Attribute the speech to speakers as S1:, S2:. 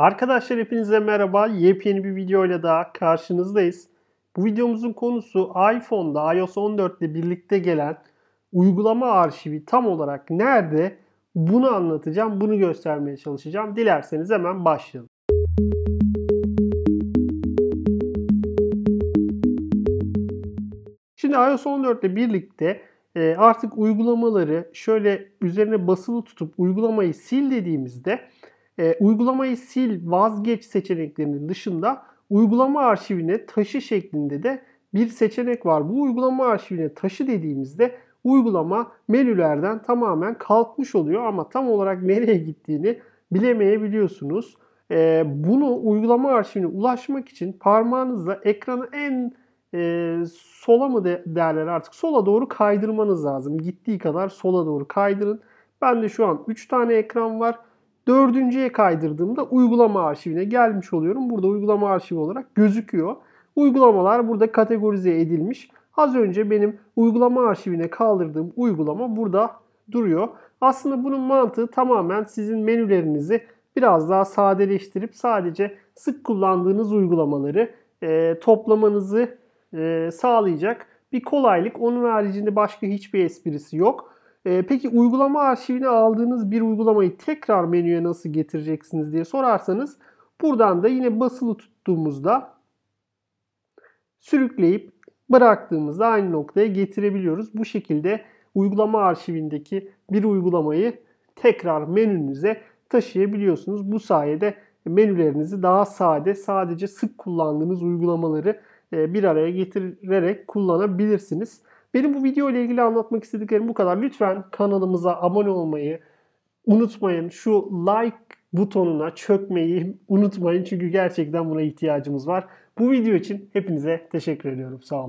S1: Arkadaşlar hepinize merhaba. Yepyeni bir videoyla daha karşınızdayız. Bu videomuzun konusu iPhone'da iOS 14 ile birlikte gelen uygulama arşivi tam olarak nerede? Bunu anlatacağım, bunu göstermeye çalışacağım. Dilerseniz hemen başlayalım. Şimdi iOS 14 ile birlikte e, artık uygulamaları şöyle üzerine basılı tutup uygulamayı sil dediğimizde e, uygulamayı sil, vazgeç seçeneklerinin dışında uygulama arşivine taşı şeklinde de bir seçenek var. Bu uygulama arşivine taşı dediğimizde uygulama menülerden tamamen kalkmış oluyor ama tam olarak nereye gittiğini bilemeyebiliyorsunuz. E, bunu uygulama arşivine ulaşmak için parmağınızla ekranı en e, sola mı de, derler artık sola doğru kaydırmanız lazım. Gittiği kadar sola doğru kaydırın. Ben de şu an 3 tane ekran var. Dördüncüye kaydırdığımda uygulama arşivine gelmiş oluyorum. Burada uygulama arşivi olarak gözüküyor. Uygulamalar burada kategorize edilmiş. Az önce benim uygulama arşivine kaldırdığım uygulama burada duruyor. Aslında bunun mantığı tamamen sizin menülerinizi biraz daha sadeleştirip sadece sık kullandığınız uygulamaları e, toplamanızı e, sağlayacak bir kolaylık. Onun haricinde başka hiçbir esprisi yok. E, peki uygulama arşivine aldığınız bir uygulamayı tekrar menüye nasıl getireceksiniz diye sorarsanız buradan da yine basılı tuttuğumuzda sürükleyip bıraktığımızda aynı noktaya getirebiliyoruz. Bu şekilde uygulama arşivindeki bir uygulamayı tekrar menünüze taşıyabiliyorsunuz. Bu sayede menülerinizi daha sade, sadece sık kullandığınız uygulamaları e, bir araya getirerek kullanabilirsiniz. Benim bu video ile ilgili anlatmak istediklerim bu kadar. Lütfen kanalımıza abone olmayı unutmayın. Şu like butonuna çökmeyi unutmayın çünkü gerçekten buna ihtiyacımız var. Bu video için hepinize teşekkür ediyorum. Sağ olun.